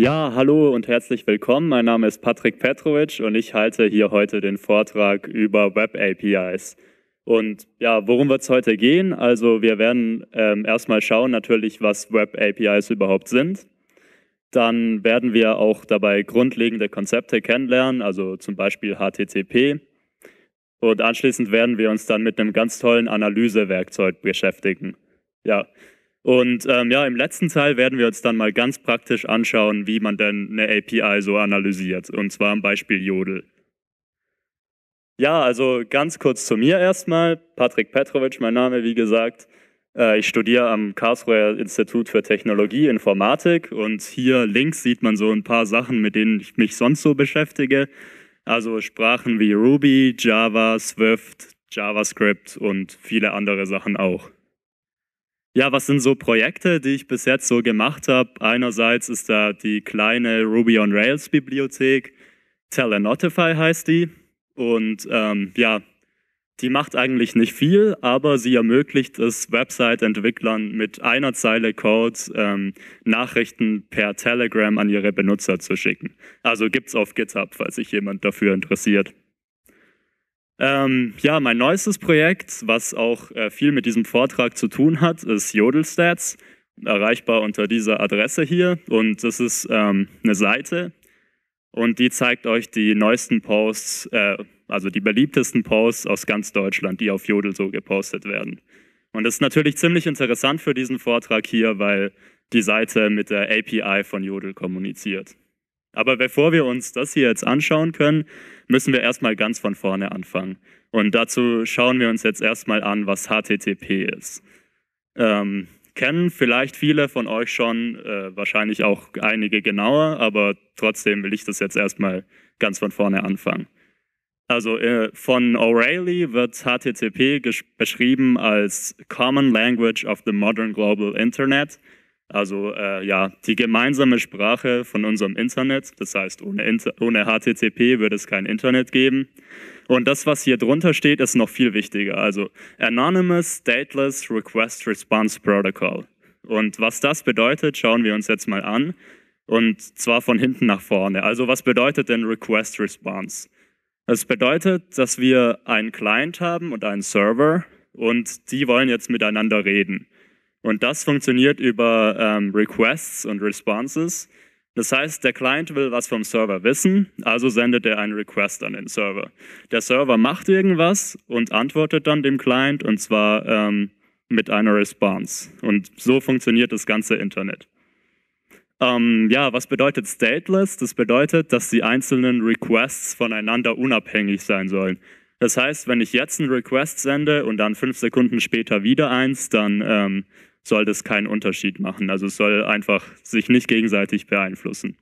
Ja, hallo und herzlich willkommen. Mein Name ist Patrick Petrovic und ich halte hier heute den Vortrag über Web APIs. Und ja, worum wird es heute gehen? Also wir werden ähm, erstmal schauen natürlich, was Web APIs überhaupt sind. Dann werden wir auch dabei grundlegende Konzepte kennenlernen, also zum Beispiel HTTP. Und anschließend werden wir uns dann mit einem ganz tollen Analysewerkzeug beschäftigen. Ja, und ähm, ja, im letzten Teil werden wir uns dann mal ganz praktisch anschauen, wie man denn eine API so analysiert, und zwar am Beispiel Jodel. Ja, also ganz kurz zu mir erstmal. Patrick Petrovic, mein Name, wie gesagt. Äh, ich studiere am Karlsruher Institut für Technologie, Informatik und hier links sieht man so ein paar Sachen, mit denen ich mich sonst so beschäftige. Also Sprachen wie Ruby, Java, Swift, JavaScript und viele andere Sachen auch. Ja, was sind so Projekte, die ich bis jetzt so gemacht habe? Einerseits ist da die kleine Ruby on Rails Bibliothek, Telenotify heißt die. Und ähm, ja, die macht eigentlich nicht viel, aber sie ermöglicht es Website-Entwicklern mit einer Zeile Code ähm, Nachrichten per Telegram an ihre Benutzer zu schicken. Also gibt's auf GitHub, falls sich jemand dafür interessiert. Ähm, ja, mein neuestes Projekt, was auch äh, viel mit diesem Vortrag zu tun hat, ist Jodelstats, erreichbar unter dieser Adresse hier. Und das ist ähm, eine Seite und die zeigt euch die neuesten Posts, äh, also die beliebtesten Posts aus ganz Deutschland, die auf Jodel so gepostet werden. Und das ist natürlich ziemlich interessant für diesen Vortrag hier, weil die Seite mit der API von Jodel kommuniziert. Aber bevor wir uns das hier jetzt anschauen können, müssen wir erstmal ganz von vorne anfangen. Und dazu schauen wir uns jetzt erstmal an, was HTTP ist. Ähm, kennen vielleicht viele von euch schon, äh, wahrscheinlich auch einige genauer, aber trotzdem will ich das jetzt erstmal ganz von vorne anfangen. Also äh, von O'Reilly wird HTTP beschrieben als Common Language of the Modern Global Internet also äh, ja, die gemeinsame Sprache von unserem Internet, das heißt ohne, Inter ohne HTTP würde es kein Internet geben. Und das, was hier drunter steht, ist noch viel wichtiger. Also Anonymous Stateless Request Response Protocol. Und was das bedeutet, schauen wir uns jetzt mal an. Und zwar von hinten nach vorne. Also was bedeutet denn Request Response? Es das bedeutet, dass wir einen Client haben und einen Server und die wollen jetzt miteinander reden. Und das funktioniert über ähm, Requests und Responses. Das heißt, der Client will was vom Server wissen, also sendet er einen Request an den Server. Der Server macht irgendwas und antwortet dann dem Client und zwar ähm, mit einer Response. Und so funktioniert das ganze Internet. Ähm, ja, was bedeutet stateless? Das bedeutet, dass die einzelnen Requests voneinander unabhängig sein sollen. Das heißt, wenn ich jetzt einen Request sende und dann fünf Sekunden später wieder eins, dann ähm, soll das keinen Unterschied machen. Also es soll einfach sich nicht gegenseitig beeinflussen.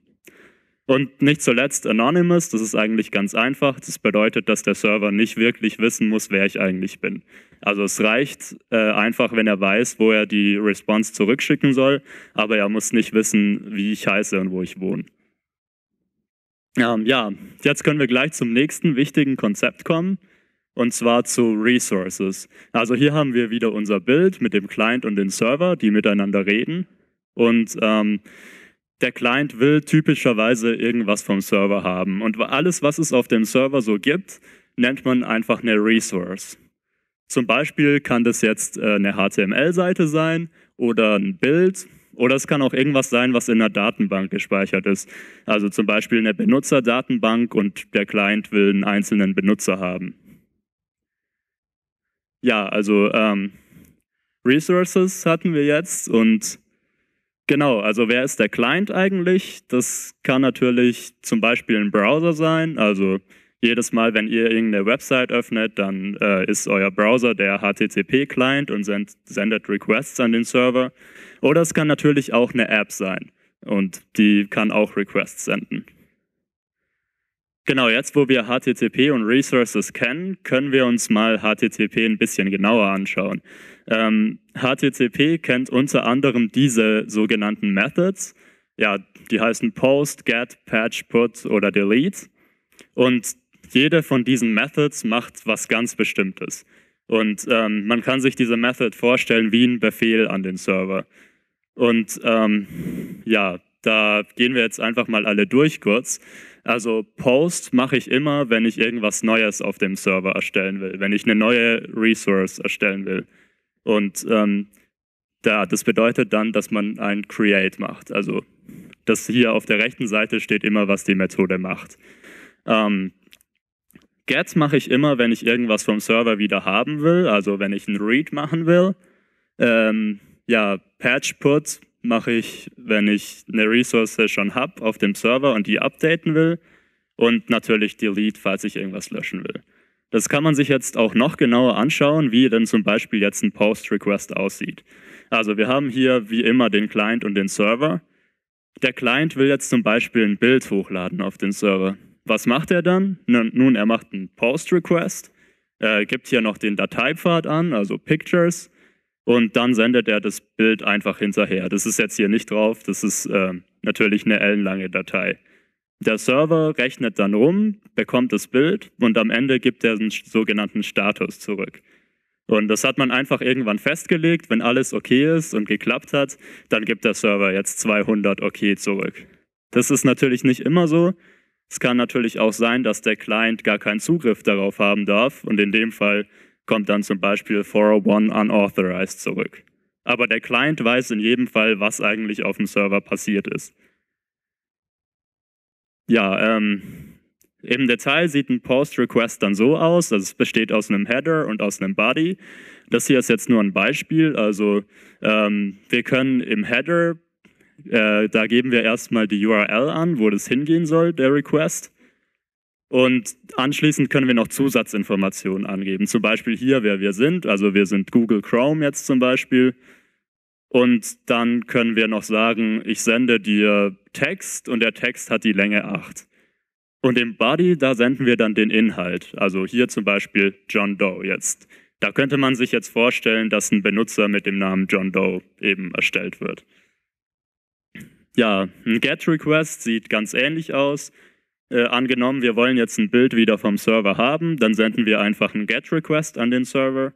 Und nicht zuletzt Anonymous, das ist eigentlich ganz einfach. Das bedeutet, dass der Server nicht wirklich wissen muss, wer ich eigentlich bin. Also es reicht äh, einfach, wenn er weiß, wo er die Response zurückschicken soll, aber er muss nicht wissen, wie ich heiße und wo ich wohne. Ähm, ja, jetzt können wir gleich zum nächsten wichtigen Konzept kommen und zwar zu Resources. Also hier haben wir wieder unser Bild mit dem Client und dem Server, die miteinander reden. Und ähm, der Client will typischerweise irgendwas vom Server haben. Und alles, was es auf dem Server so gibt, nennt man einfach eine Resource. Zum Beispiel kann das jetzt äh, eine HTML-Seite sein oder ein Bild oder es kann auch irgendwas sein, was in einer Datenbank gespeichert ist. Also zum Beispiel eine Benutzerdatenbank und der Client will einen einzelnen Benutzer haben ja, also ähm, Resources hatten wir jetzt und genau, also wer ist der Client eigentlich? Das kann natürlich zum Beispiel ein Browser sein. Also jedes Mal, wenn ihr irgendeine Website öffnet, dann äh, ist euer Browser der HTTP-Client und send, sendet Requests an den Server. Oder es kann natürlich auch eine App sein und die kann auch Requests senden. Genau, jetzt wo wir HTTP und Resources kennen, können wir uns mal HTTP ein bisschen genauer anschauen. Ähm, HTTP kennt unter anderem diese sogenannten Methods. Ja, die heißen Post, Get, Patch, Put oder Delete. Und jede von diesen Methods macht was ganz Bestimmtes. Und ähm, man kann sich diese Method vorstellen wie ein Befehl an den Server. Und ähm, ja, da gehen wir jetzt einfach mal alle durch kurz. Also Post mache ich immer, wenn ich irgendwas Neues auf dem Server erstellen will, wenn ich eine neue Resource erstellen will. Und ähm, da, das bedeutet dann, dass man ein Create macht. Also das hier auf der rechten Seite steht immer, was die Methode macht. Ähm, Get mache ich immer, wenn ich irgendwas vom Server wieder haben will, also wenn ich ein Read machen will. Ähm, ja, Patch Put mache ich, wenn ich eine Resource schon habe auf dem Server und die updaten will. Und natürlich Delete, falls ich irgendwas löschen will. Das kann man sich jetzt auch noch genauer anschauen, wie denn zum Beispiel jetzt ein Post-Request aussieht. Also wir haben hier wie immer den Client und den Server. Der Client will jetzt zum Beispiel ein Bild hochladen auf den Server. Was macht er dann? Nun, er macht einen Post-Request, äh, gibt hier noch den Dateipfad an, also Pictures, und dann sendet er das Bild einfach hinterher. Das ist jetzt hier nicht drauf, das ist äh, natürlich eine ellenlange Datei. Der Server rechnet dann rum, bekommt das Bild und am Ende gibt er einen sogenannten Status zurück. Und das hat man einfach irgendwann festgelegt, wenn alles okay ist und geklappt hat, dann gibt der Server jetzt 200 okay zurück. Das ist natürlich nicht immer so. Es kann natürlich auch sein, dass der Client gar keinen Zugriff darauf haben darf und in dem Fall kommt dann zum Beispiel 401 unauthorized zurück. Aber der Client weiß in jedem Fall, was eigentlich auf dem Server passiert ist. Ja, ähm, im Detail sieht ein Post-Request dann so aus, also es besteht aus einem Header und aus einem Body. Das hier ist jetzt nur ein Beispiel, also ähm, wir können im Header, äh, da geben wir erstmal die URL an, wo das hingehen soll, der Request. Und anschließend können wir noch Zusatzinformationen angeben. Zum Beispiel hier, wer wir sind. Also wir sind Google Chrome jetzt zum Beispiel. Und dann können wir noch sagen, ich sende dir Text und der Text hat die Länge 8. Und im Body, da senden wir dann den Inhalt. Also hier zum Beispiel John Doe jetzt. Da könnte man sich jetzt vorstellen, dass ein Benutzer mit dem Namen John Doe eben erstellt wird. Ja, ein GET-Request sieht ganz ähnlich aus. Äh, angenommen, wir wollen jetzt ein Bild wieder vom Server haben, dann senden wir einfach einen GET-Request an den Server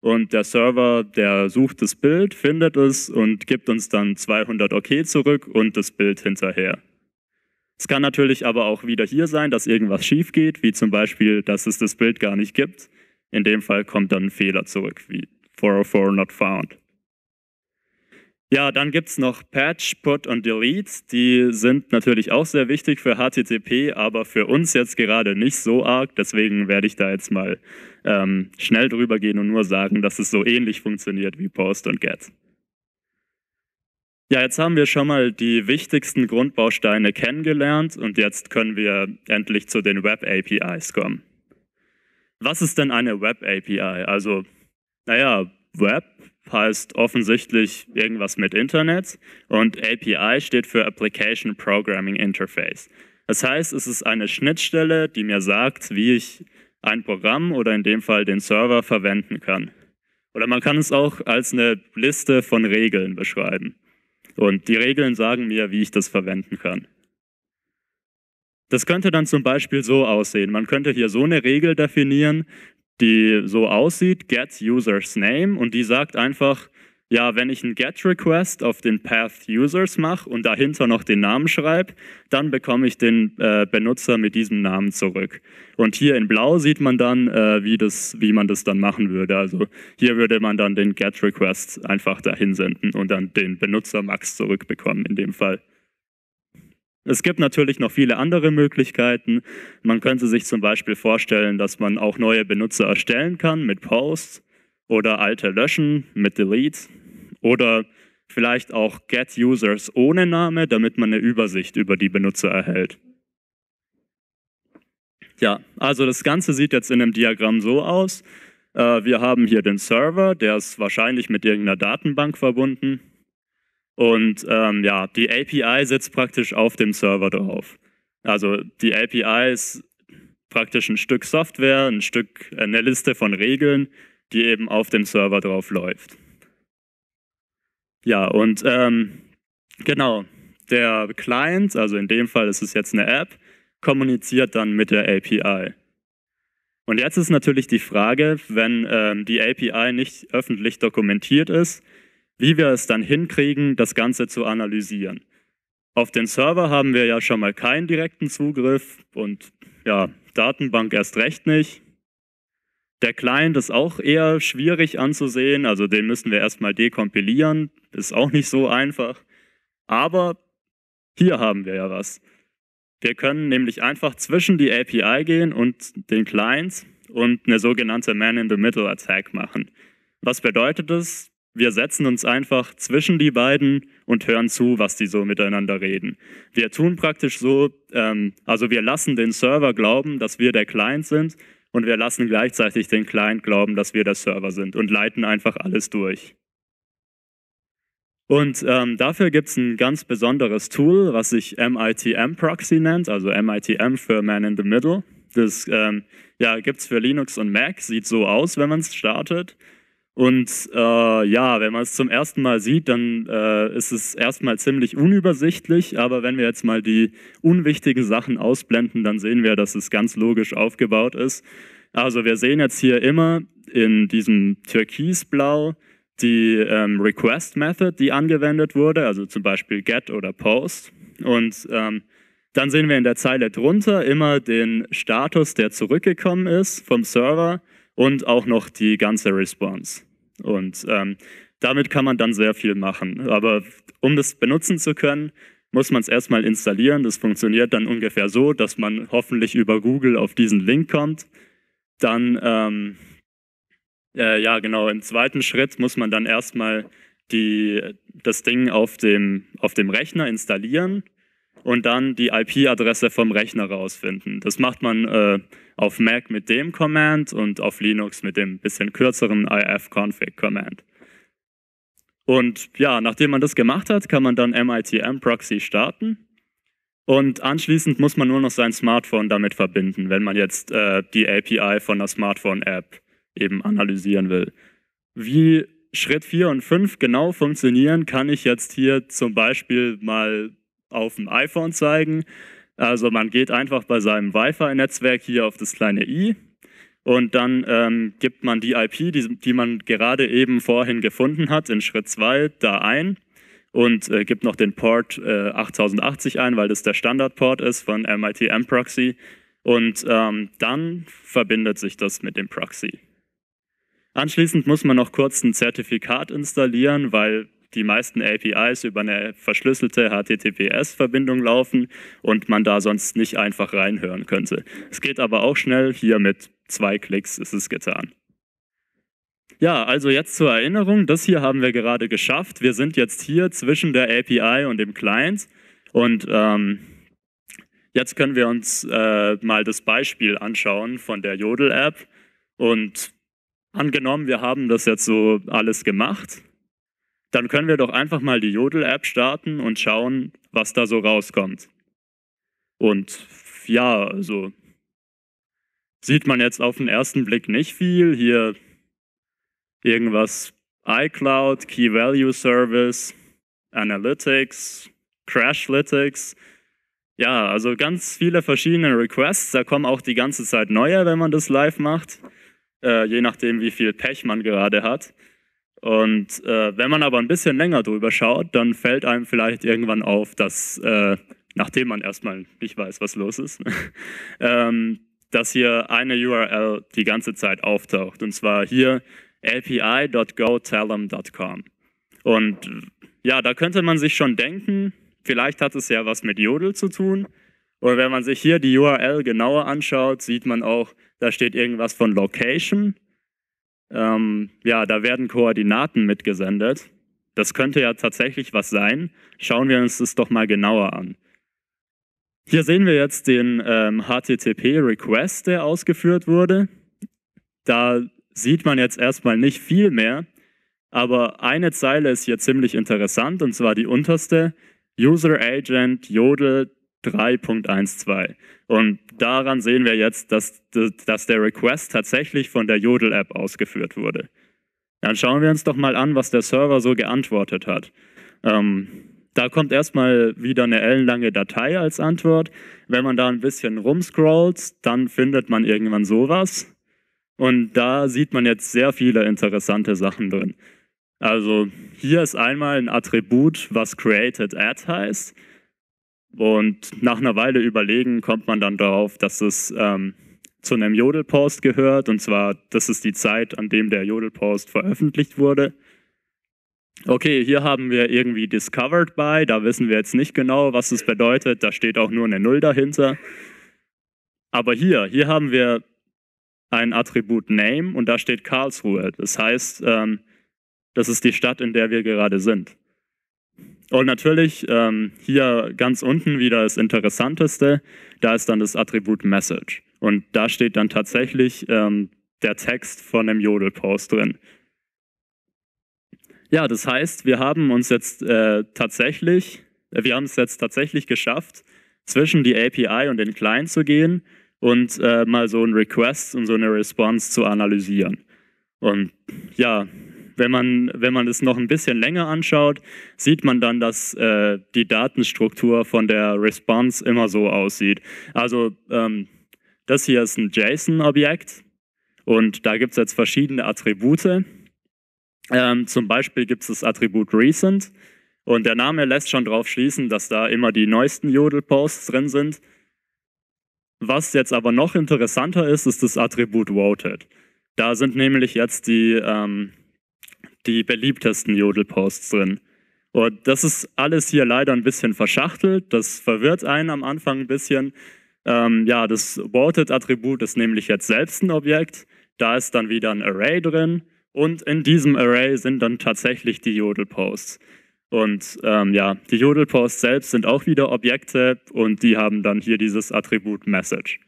und der Server, der sucht das Bild, findet es und gibt uns dann 200 OK zurück und das Bild hinterher. Es kann natürlich aber auch wieder hier sein, dass irgendwas schief geht, wie zum Beispiel, dass es das Bild gar nicht gibt. In dem Fall kommt dann ein Fehler zurück, wie 404 not found. Ja, dann gibt es noch Patch, Put und Delete. Die sind natürlich auch sehr wichtig für HTTP, aber für uns jetzt gerade nicht so arg. Deswegen werde ich da jetzt mal ähm, schnell drüber gehen und nur sagen, dass es so ähnlich funktioniert wie Post und Get. Ja, jetzt haben wir schon mal die wichtigsten Grundbausteine kennengelernt und jetzt können wir endlich zu den Web APIs kommen. Was ist denn eine Web API? Also, naja, Web heißt offensichtlich irgendwas mit Internet und API steht für Application Programming Interface. Das heißt, es ist eine Schnittstelle, die mir sagt, wie ich ein Programm oder in dem Fall den Server verwenden kann. Oder man kann es auch als eine Liste von Regeln beschreiben. Und die Regeln sagen mir, wie ich das verwenden kann. Das könnte dann zum Beispiel so aussehen. Man könnte hier so eine Regel definieren, die so aussieht, get users name, und die sagt einfach, ja, wenn ich einen GET-Request auf den Path Users mache und dahinter noch den Namen schreibe, dann bekomme ich den äh, Benutzer mit diesem Namen zurück. Und hier in blau sieht man dann, äh, wie, das, wie man das dann machen würde. Also hier würde man dann den GET-Request einfach dahin senden und dann den Benutzer Max zurückbekommen in dem Fall. Es gibt natürlich noch viele andere Möglichkeiten. Man könnte sich zum Beispiel vorstellen, dass man auch neue Benutzer erstellen kann mit Post oder alte löschen mit Delete oder vielleicht auch Get Users ohne Name, damit man eine Übersicht über die Benutzer erhält. Ja, also das Ganze sieht jetzt in dem Diagramm so aus. Äh, wir haben hier den Server, der ist wahrscheinlich mit irgendeiner Datenbank verbunden. Und ähm, ja, die API sitzt praktisch auf dem Server drauf. Also die API ist praktisch ein Stück Software, ein Stück, äh, eine Liste von Regeln, die eben auf dem Server drauf läuft. Ja, und ähm, genau, der Client, also in dem Fall ist es jetzt eine App, kommuniziert dann mit der API. Und jetzt ist natürlich die Frage, wenn ähm, die API nicht öffentlich dokumentiert ist, wie wir es dann hinkriegen, das Ganze zu analysieren. Auf den Server haben wir ja schon mal keinen direkten Zugriff und ja, Datenbank erst recht nicht. Der Client ist auch eher schwierig anzusehen, also den müssen wir erstmal dekompilieren, ist auch nicht so einfach. Aber hier haben wir ja was. Wir können nämlich einfach zwischen die API gehen und den Client und eine sogenannte Man-in-the-Middle-Attack machen. Was bedeutet das? Wir setzen uns einfach zwischen die beiden und hören zu, was die so miteinander reden. Wir tun praktisch so, ähm, also wir lassen den Server glauben, dass wir der Client sind und wir lassen gleichzeitig den Client glauben, dass wir der Server sind und leiten einfach alles durch. Und ähm, dafür gibt es ein ganz besonderes Tool, was sich MITM Proxy nennt, also MITM für Man in the Middle. Das ähm, ja, gibt es für Linux und Mac, sieht so aus, wenn man es startet. Und äh, ja, wenn man es zum ersten Mal sieht, dann äh, ist es erstmal ziemlich unübersichtlich, aber wenn wir jetzt mal die unwichtigen Sachen ausblenden, dann sehen wir, dass es ganz logisch aufgebaut ist. Also wir sehen jetzt hier immer in diesem Türkisblau die ähm, Request Method, die angewendet wurde, also zum Beispiel Get oder Post. Und ähm, dann sehen wir in der Zeile drunter immer den Status, der zurückgekommen ist vom Server und auch noch die ganze Response. Und ähm, damit kann man dann sehr viel machen. Aber um das benutzen zu können, muss man es erstmal installieren. Das funktioniert dann ungefähr so, dass man hoffentlich über Google auf diesen Link kommt. Dann, ähm, äh, ja genau, im zweiten Schritt muss man dann erstmal die, das Ding auf dem, auf dem Rechner installieren und dann die IP-Adresse vom Rechner rausfinden. Das macht man äh, auf Mac mit dem Command und auf Linux mit dem bisschen kürzeren ifconfig-Command. Und ja, nachdem man das gemacht hat, kann man dann MITM-Proxy starten. Und anschließend muss man nur noch sein Smartphone damit verbinden, wenn man jetzt äh, die API von der Smartphone-App eben analysieren will. Wie Schritt 4 und 5 genau funktionieren, kann ich jetzt hier zum Beispiel mal auf dem iPhone zeigen. Also man geht einfach bei seinem Wi-Fi-Netzwerk hier auf das kleine i und dann ähm, gibt man die IP, die, die, man gerade eben vorhin gefunden hat, in Schritt 2 da ein und äh, gibt noch den Port äh, 8080 ein, weil das der Standardport ist von MIT M-Proxy. Und ähm, dann verbindet sich das mit dem Proxy. Anschließend muss man noch kurz ein Zertifikat installieren, weil die meisten APIs über eine verschlüsselte HTTPS-Verbindung laufen und man da sonst nicht einfach reinhören könnte. Es geht aber auch schnell, hier mit zwei Klicks ist es getan. Ja, also jetzt zur Erinnerung, das hier haben wir gerade geschafft. Wir sind jetzt hier zwischen der API und dem Client und ähm, jetzt können wir uns äh, mal das Beispiel anschauen von der Jodel-App und angenommen, wir haben das jetzt so alles gemacht dann können wir doch einfach mal die Jodel-App starten und schauen, was da so rauskommt. Und ja, also sieht man jetzt auf den ersten Blick nicht viel. Hier irgendwas iCloud, Key Value Service, Analytics, Crashlytics. Ja, also ganz viele verschiedene Requests. Da kommen auch die ganze Zeit neue, wenn man das live macht. Äh, je nachdem, wie viel Pech man gerade hat. Und äh, wenn man aber ein bisschen länger drüber schaut, dann fällt einem vielleicht irgendwann auf, dass, äh, nachdem man erstmal nicht weiß, was los ist, ne, ähm, dass hier eine URL die ganze Zeit auftaucht. Und zwar hier api.gotellum.com. Und ja, da könnte man sich schon denken, vielleicht hat es ja was mit Jodel zu tun. Oder wenn man sich hier die URL genauer anschaut, sieht man auch, da steht irgendwas von Location. Ähm, ja, da werden Koordinaten mitgesendet. Das könnte ja tatsächlich was sein. Schauen wir uns das doch mal genauer an. Hier sehen wir jetzt den ähm, HTTP-Request, der ausgeführt wurde. Da sieht man jetzt erstmal nicht viel mehr, aber eine Zeile ist hier ziemlich interessant, und zwar die unterste. User Agent Jodel 3.12. Und daran sehen wir jetzt, dass, dass der Request tatsächlich von der Jodel-App ausgeführt wurde. Dann schauen wir uns doch mal an, was der Server so geantwortet hat. Ähm, da kommt erstmal wieder eine ellenlange Datei als Antwort. Wenn man da ein bisschen rumscrollt, dann findet man irgendwann sowas. Und da sieht man jetzt sehr viele interessante Sachen drin. Also hier ist einmal ein Attribut, was created ad heißt. Und nach einer Weile überlegen kommt man dann darauf, dass es ähm, zu einem Jodelpost gehört. Und zwar, das ist die Zeit, an dem der Jodelpost veröffentlicht wurde. Okay, hier haben wir irgendwie Discovered by, da wissen wir jetzt nicht genau, was es bedeutet, da steht auch nur eine Null dahinter. Aber hier, hier haben wir ein Attribut Name und da steht Karlsruhe. Das heißt, ähm, das ist die Stadt, in der wir gerade sind. Und natürlich ähm, hier ganz unten wieder das Interessanteste, da ist dann das Attribut Message. Und da steht dann tatsächlich ähm, der Text von dem Jodel-Post drin. Ja, das heißt, wir haben uns jetzt äh, tatsächlich, äh, wir haben es jetzt tatsächlich geschafft, zwischen die API und den Client zu gehen und äh, mal so einen Request und so eine Response zu analysieren. Und ja, wenn man, wenn man es noch ein bisschen länger anschaut, sieht man dann, dass äh, die Datenstruktur von der Response immer so aussieht. Also ähm, das hier ist ein JSON-Objekt und da gibt es jetzt verschiedene Attribute. Ähm, zum Beispiel gibt es das Attribut Recent und der Name lässt schon darauf schließen, dass da immer die neuesten Jodel-Posts drin sind. Was jetzt aber noch interessanter ist, ist das Attribut Voted. Da sind nämlich jetzt die ähm, die beliebtesten Jodelposts drin. Und das ist alles hier leider ein bisschen verschachtelt. Das verwirrt einen am Anfang ein bisschen. Ähm, ja, das Vaulted-Attribut ist nämlich jetzt selbst ein Objekt. Da ist dann wieder ein Array drin. Und in diesem Array sind dann tatsächlich die Jodelposts. Und ähm, ja, die Jodelposts selbst sind auch wieder Objekte und die haben dann hier dieses Attribut Message.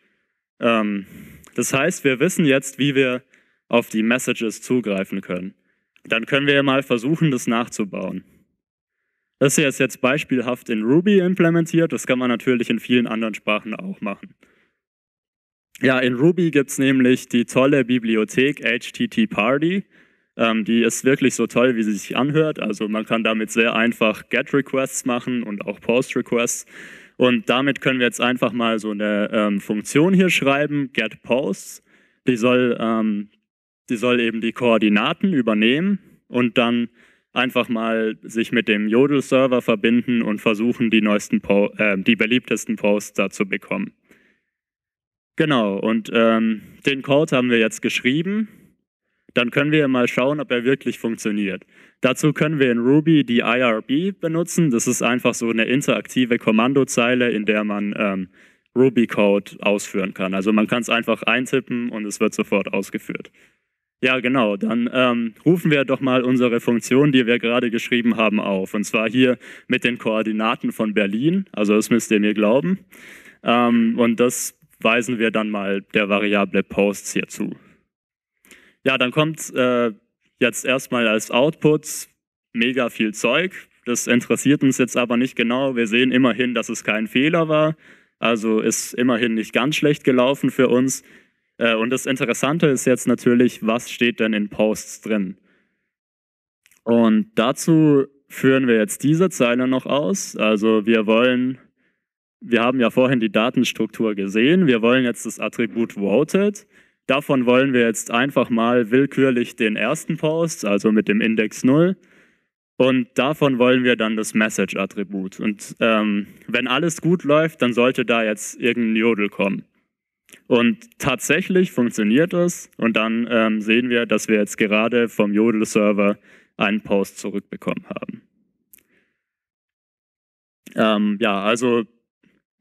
Ähm, das heißt, wir wissen jetzt, wie wir auf die Messages zugreifen können dann können wir mal versuchen, das nachzubauen. Das hier ist jetzt beispielhaft in Ruby implementiert, das kann man natürlich in vielen anderen Sprachen auch machen. Ja, in Ruby gibt es nämlich die tolle Bibliothek HTTParty. Ähm, die ist wirklich so toll, wie sie sich anhört. Also man kann damit sehr einfach Get-Requests machen und auch Post-Requests. Und damit können wir jetzt einfach mal so eine ähm, Funktion hier schreiben, getPosts. Die soll ähm, die soll eben die Koordinaten übernehmen und dann einfach mal sich mit dem Jodel-Server verbinden und versuchen, die, neuesten po äh, die beliebtesten Posts da zu bekommen. Genau, und ähm, den Code haben wir jetzt geschrieben. Dann können wir mal schauen, ob er wirklich funktioniert. Dazu können wir in Ruby die IRB benutzen. Das ist einfach so eine interaktive Kommandozeile, in der man ähm, Ruby-Code ausführen kann. Also man kann es einfach eintippen und es wird sofort ausgeführt. Ja, genau. Dann ähm, rufen wir doch mal unsere Funktion, die wir gerade geschrieben haben, auf. Und zwar hier mit den Koordinaten von Berlin. Also das müsst ihr mir glauben. Ähm, und das weisen wir dann mal der Variable Posts hier zu. Ja, dann kommt äh, jetzt erstmal als Output mega viel Zeug. Das interessiert uns jetzt aber nicht genau. Wir sehen immerhin, dass es kein Fehler war. Also ist immerhin nicht ganz schlecht gelaufen für uns. Äh, und das Interessante ist jetzt natürlich, was steht denn in Posts drin? Und dazu führen wir jetzt diese Zeile noch aus. Also wir wollen, wir haben ja vorhin die Datenstruktur gesehen, wir wollen jetzt das Attribut voted. Davon wollen wir jetzt einfach mal willkürlich den ersten Post, also mit dem Index 0. Und davon wollen wir dann das Message-Attribut. Und ähm, wenn alles gut läuft, dann sollte da jetzt irgendein Jodel kommen. Und tatsächlich funktioniert es. Und dann ähm, sehen wir, dass wir jetzt gerade vom Jodel-Server einen Post zurückbekommen haben. Ähm, ja, also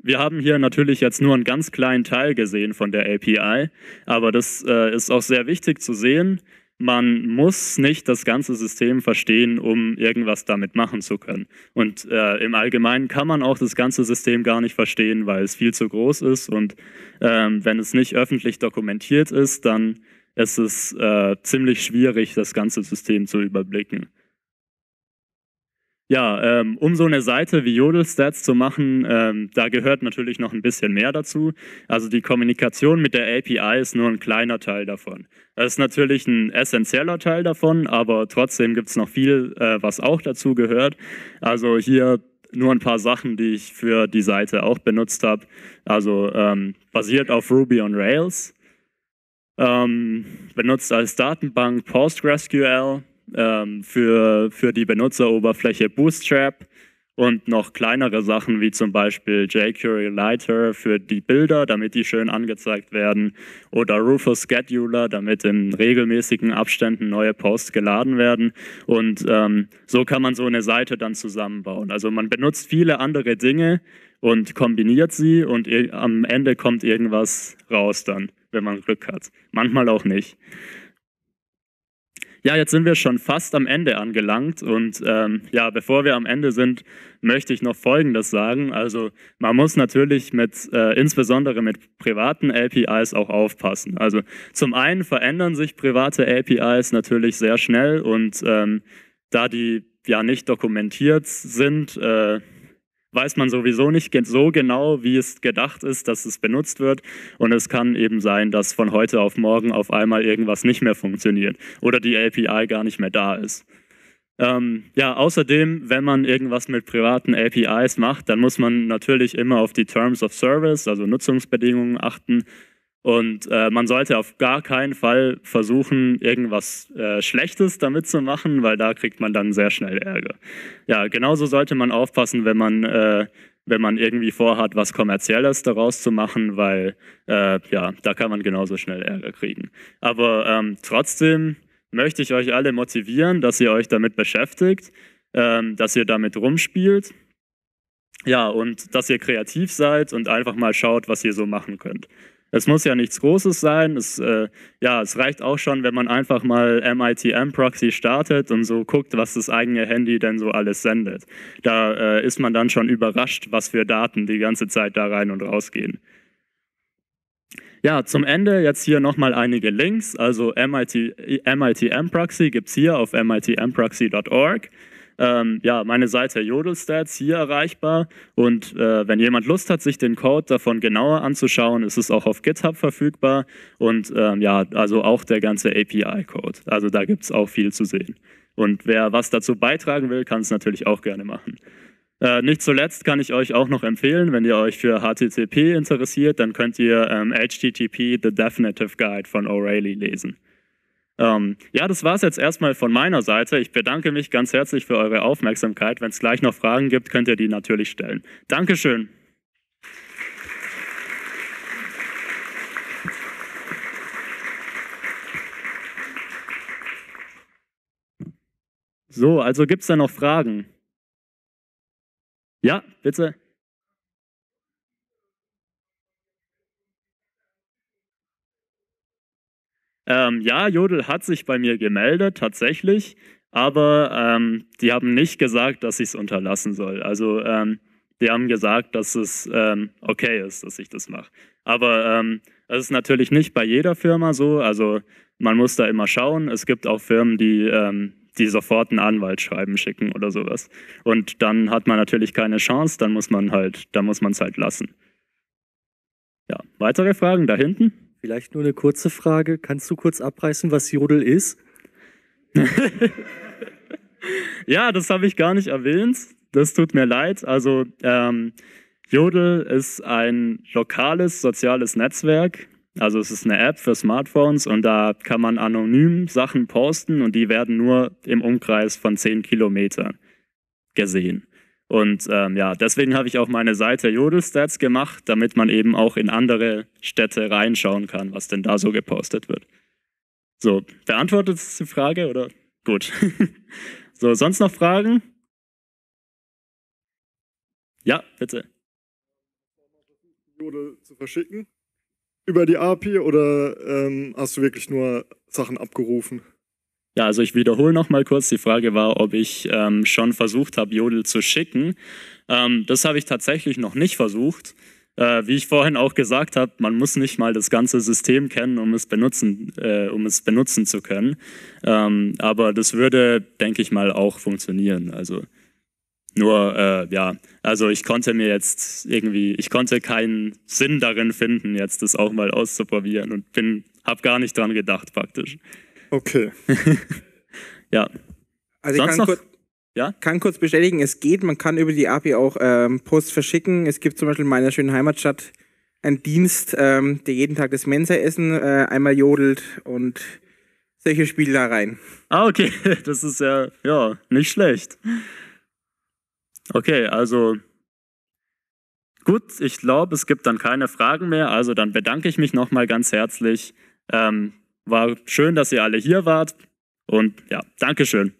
wir haben hier natürlich jetzt nur einen ganz kleinen Teil gesehen von der API, aber das äh, ist auch sehr wichtig zu sehen, man muss nicht das ganze System verstehen, um irgendwas damit machen zu können. Und äh, im Allgemeinen kann man auch das ganze System gar nicht verstehen, weil es viel zu groß ist. Und ähm, wenn es nicht öffentlich dokumentiert ist, dann ist es äh, ziemlich schwierig, das ganze System zu überblicken. Ja, ähm, um so eine Seite wie Jodelstats zu machen, ähm, da gehört natürlich noch ein bisschen mehr dazu. Also die Kommunikation mit der API ist nur ein kleiner Teil davon. Das ist natürlich ein essentieller Teil davon, aber trotzdem gibt es noch viel, äh, was auch dazu gehört. Also hier nur ein paar Sachen, die ich für die Seite auch benutzt habe. Also ähm, basiert auf Ruby on Rails, ähm, benutzt als Datenbank PostgreSQL, ähm, für, für die Benutzeroberfläche Bootstrap und noch kleinere Sachen wie zum Beispiel jQuery Lighter für die Bilder, damit die schön angezeigt werden oder Rufus Scheduler, damit in regelmäßigen Abständen neue Posts geladen werden und ähm, so kann man so eine Seite dann zusammenbauen. Also man benutzt viele andere Dinge und kombiniert sie und am Ende kommt irgendwas raus dann, wenn man Glück hat. Manchmal auch nicht. Ja, jetzt sind wir schon fast am Ende angelangt und ähm, ja, bevor wir am Ende sind, möchte ich noch Folgendes sagen. Also man muss natürlich mit, äh, insbesondere mit privaten APIs auch aufpassen. Also zum einen verändern sich private APIs natürlich sehr schnell und ähm, da die ja nicht dokumentiert sind, äh, weiß man sowieso nicht so genau, wie es gedacht ist, dass es benutzt wird. Und es kann eben sein, dass von heute auf morgen auf einmal irgendwas nicht mehr funktioniert oder die API gar nicht mehr da ist. Ähm, ja, außerdem, wenn man irgendwas mit privaten APIs macht, dann muss man natürlich immer auf die Terms of Service, also Nutzungsbedingungen achten. Und äh, man sollte auf gar keinen Fall versuchen, irgendwas äh, Schlechtes damit zu machen, weil da kriegt man dann sehr schnell Ärger. Ja, genauso sollte man aufpassen, wenn man, äh, wenn man irgendwie vorhat, was Kommerzielles daraus zu machen, weil äh, ja, da kann man genauso schnell Ärger kriegen. Aber ähm, trotzdem möchte ich euch alle motivieren, dass ihr euch damit beschäftigt, ähm, dass ihr damit rumspielt. Ja, und dass ihr kreativ seid und einfach mal schaut, was ihr so machen könnt. Es muss ja nichts Großes sein. Es, äh, ja, es reicht auch schon, wenn man einfach mal MITM-Proxy startet und so guckt, was das eigene Handy denn so alles sendet. Da äh, ist man dann schon überrascht, was für Daten die ganze Zeit da rein und rausgehen. Ja, zum Ende jetzt hier nochmal einige Links. Also MIT, MITM-Proxy gibt es hier auf mitmproxy.org. Ähm, ja, meine Seite Jodelstats hier erreichbar und äh, wenn jemand Lust hat, sich den Code davon genauer anzuschauen, ist es auch auf GitHub verfügbar und ähm, ja, also auch der ganze API-Code. Also da gibt es auch viel zu sehen. Und wer was dazu beitragen will, kann es natürlich auch gerne machen. Äh, nicht zuletzt kann ich euch auch noch empfehlen, wenn ihr euch für HTTP interessiert, dann könnt ihr ähm, HTTP The Definitive Guide von O'Reilly lesen. Ähm, ja, das war es jetzt erstmal von meiner Seite. Ich bedanke mich ganz herzlich für eure Aufmerksamkeit. Wenn es gleich noch Fragen gibt, könnt ihr die natürlich stellen. Dankeschön. So, also gibt es da noch Fragen? Ja, bitte. Ähm, ja, Jodel hat sich bei mir gemeldet, tatsächlich, aber ähm, die haben nicht gesagt, dass ich es unterlassen soll. Also ähm, die haben gesagt, dass es ähm, okay ist, dass ich das mache. Aber ähm, es ist natürlich nicht bei jeder Firma so. Also man muss da immer schauen. Es gibt auch Firmen, die, ähm, die sofort einen Anwaltsschreiben schicken oder sowas. Und dann hat man natürlich keine Chance, dann muss man halt, dann muss man es halt lassen. Ja, weitere Fragen da hinten? Vielleicht nur eine kurze Frage. Kannst du kurz abreißen, was Jodel ist? ja, das habe ich gar nicht erwähnt. Das tut mir leid. Also ähm, Jodel ist ein lokales soziales Netzwerk. Also es ist eine App für Smartphones und da kann man anonym Sachen posten und die werden nur im Umkreis von 10 Kilometern gesehen. Und ähm, ja, deswegen habe ich auch meine Seite Jodelstats gemacht, damit man eben auch in andere Städte reinschauen kann, was denn da so gepostet wird. So, beantwortet es die Frage oder? Gut. so, sonst noch Fragen? Ja, bitte. Jodel zu verschicken über die API oder ähm, hast du wirklich nur Sachen abgerufen? Ja, also ich wiederhole nochmal kurz. Die Frage war, ob ich ähm, schon versucht habe, Jodel zu schicken. Ähm, das habe ich tatsächlich noch nicht versucht. Äh, wie ich vorhin auch gesagt habe, man muss nicht mal das ganze System kennen, um es benutzen, äh, um es benutzen zu können. Ähm, aber das würde, denke ich mal, auch funktionieren. Also nur, äh, ja, also ich konnte mir jetzt irgendwie, ich konnte keinen Sinn darin finden, jetzt das auch mal auszuprobieren und bin, habe gar nicht dran gedacht praktisch. Okay. ja. Also Sonst ich kann, noch? Kurz, ja? kann kurz bestätigen, es geht. Man kann über die API auch ähm, Posts verschicken. Es gibt zum Beispiel in meiner schönen Heimatstadt einen Dienst, ähm, der jeden Tag das Mensa-Essen äh, einmal jodelt und solche Spiele da rein. Ah, okay. Das ist ja, ja, nicht schlecht. Okay, also gut, ich glaube, es gibt dann keine Fragen mehr. Also dann bedanke ich mich nochmal ganz herzlich. Ähm, war schön, dass ihr alle hier wart. Und ja, Dankeschön.